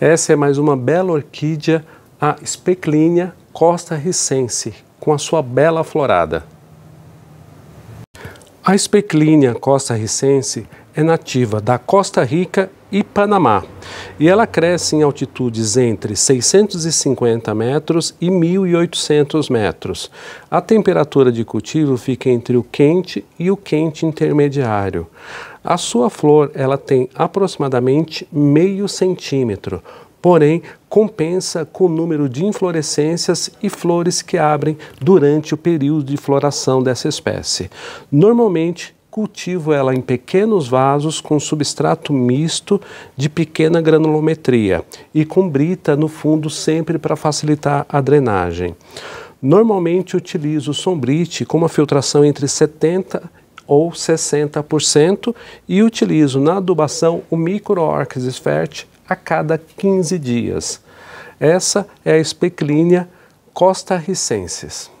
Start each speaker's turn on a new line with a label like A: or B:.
A: Essa é mais uma bela orquídea, a Speclinia costa ricense, com a sua bela florada. A costa costarricense é nativa da Costa Rica e Panamá. E ela cresce em altitudes entre 650 metros e 1.800 metros. A temperatura de cultivo fica entre o quente e o quente intermediário. A sua flor ela tem aproximadamente meio centímetro, porém compensa com o número de inflorescências e flores que abrem durante o período de floração dessa espécie. Normalmente, cultivo ela em pequenos vasos com substrato misto de pequena granulometria e com brita no fundo sempre para facilitar a drenagem. Normalmente utilizo sombrite com uma filtração entre 70 ou 60% e utilizo na adubação o Microorchis fert a cada 15 dias. Essa é a Speclínia costarricenses.